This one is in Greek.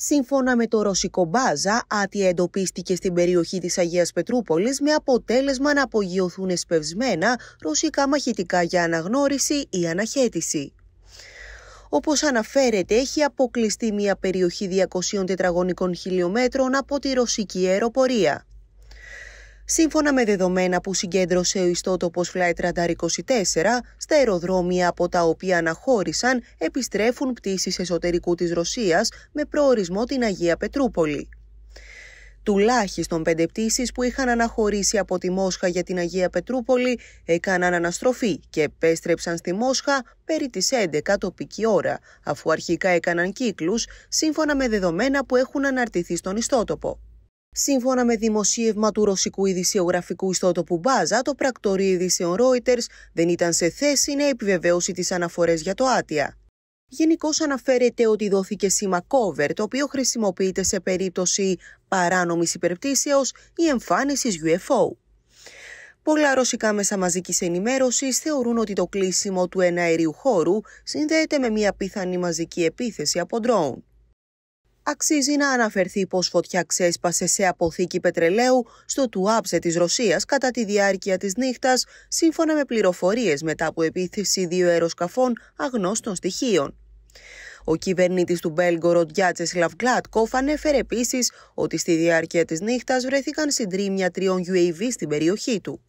Σύμφωνα με το ρωσικό μπάζα, άτια εντοπίστηκε στην περιοχή της Αγίας Πετρούπολης με αποτέλεσμα να απογειωθούν εσπευσμένα ρωσικά μαχητικά για αναγνώριση ή αναχέτηση. Όπως αναφέρεται, έχει αποκλειστεί μια περιοχή 200 τετραγωνικών χιλιόμετρων από τη ρωσική αεροπορία σύμφωνα με δεδομένα που συγκέντρωσε ο ιστότοπος Flight Radar στα αεροδρόμια από τα οποία αναχώρησαν επιστρέφουν πτήσεις εσωτερικού της Ρωσίας με προορισμό την Αγία Πετρούπολη. Τουλάχιστον πέντε πτήσεις που είχαν αναχωρήσει από τη Μόσχα για την Αγία Πετρούπολη έκαναν αναστροφή και επέστρεψαν στη Μόσχα περί τις 11 τοπική ώρα, αφού αρχικά έκαναν κύκλους σύμφωνα με δεδομένα που έχουν αναρτηθεί στον ιστότοπο. Σύμφωνα με δημοσίευμα του ρωσικού ειδησιογραφικού ιστότοπου Μπάζα, το πρακτορείο ειδήσεων Reuters δεν ήταν σε θέση να επιβεβαιώσει τις αναφορές για το Άτια. Γενικώς αναφέρεται ότι δόθηκε σήμα cover, το οποίο χρησιμοποιείται σε περίπτωση παράνομης υπερπτήσεως ή εμφάνισης UFO. Πολλά ρωσικά μέσα μαζικής ενημέρωσης θεωρούν ότι το κλείσιμο του εναερίου χώρου συνδέεται με μια πιθανή μαζική επίθεση από ντρόουν αξίζει να αναφερθεί πως φωτιά ξέσπασε σε αποθήκη πετρελαίου στο Τουάψε της Ρωσίας κατά τη διάρκεια της νύχτας, σύμφωνα με πληροφορίες μετά από επίθεση δύο αεροσκαφών αγνώστων στοιχείων. Ο κυβερνήτης του Μπέλγκοροντ Γιάτσεσλαβ Γκλάτκοφ ανέφερε επίσης ότι στη διάρκεια της νύχτας βρέθηκαν συντρίμια τριών UAV στην περιοχή του.